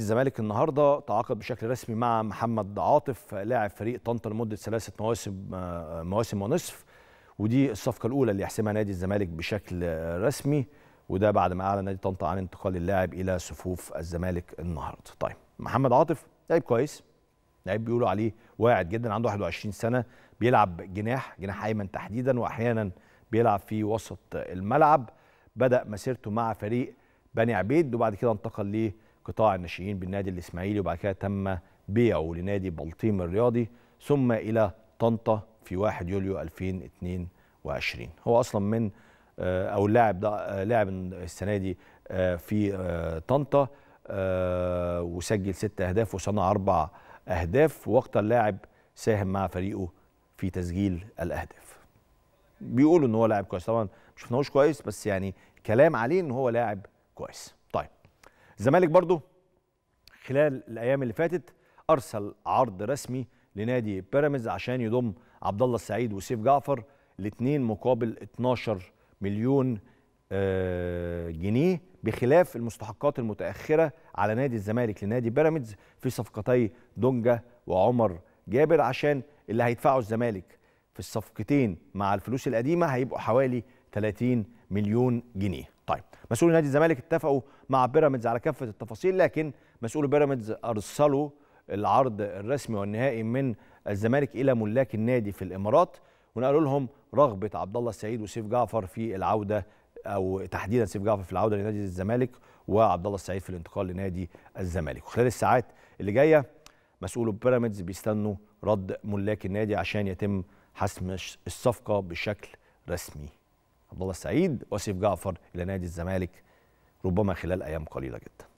الزمالك النهارده تعاقد بشكل رسمي مع محمد عاطف لاعب فريق طنطا لمده ثلاثه مواسم آه، مواسم ونصف ودي الصفقه الاولى اللي يحسمها نادي الزمالك بشكل رسمي وده بعد ما اعلن نادي طنطا عن انتقال اللاعب الى صفوف الزمالك النهارده. طيب محمد عاطف لعيب كويس لعيب بيقولوا عليه واعد جدا عنده 21 سنه بيلعب جناح جناح ايمن تحديدا واحيانا بيلعب في وسط الملعب بدا مسيرته مع فريق بني عبيد وبعد كده انتقل ليه قطاع الناشئين بالنادي الإسماعيلي وبعد كده تم بيعه لنادي بلطيم الرياضي ثم إلى طنطا في 1 يوليو 2022 هو أصلا من آه، أو اللاعب ده آه، لاعب السنة دي آه، في طنطا وسجل ست أهداف وصنع أربع أهداف وقت اللاعب ساهم مع فريقه في تسجيل الأهداف بيقولوا إن هو لاعب كويس طبعا ما شفناهوش كويس بس يعني كلام عليه إن هو لاعب كويس الزمالك برضه خلال الايام اللي فاتت ارسل عرض رسمي لنادي بيراميدز عشان يضم عبد الله السعيد وسيف جعفر الاثنين مقابل 12 مليون آه، جنيه بخلاف المستحقات المتاخره على نادي الزمالك لنادي بيراميدز في صفقتي دونجا وعمر جابر عشان اللي هيدفعه الزمالك في الصفقتين مع الفلوس القديمه هيبقوا حوالي 30 مليون جنيه طيب مسؤول نادي الزمالك اتفقوا مع بيراميدز على كافه التفاصيل لكن مسؤول بيراميدز ارسلوا العرض الرسمي والنهائي من الزمالك الى ملاك النادي في الامارات ونقلوا لهم رغبه عبد الله السعيد وسيف جعفر في العوده او تحديدا سيف جعفر في العوده لنادي الزمالك وعبد الله السعيد في الانتقال لنادي الزمالك وخلال الساعات اللي جايه مسؤول بيراميدز بيستنوا رد ملاك النادي عشان يتم حسم الصفقه بشكل رسمي عبد الله السعيد وسيف جعفر الى نادي الزمالك ربما خلال ايام قليله جدا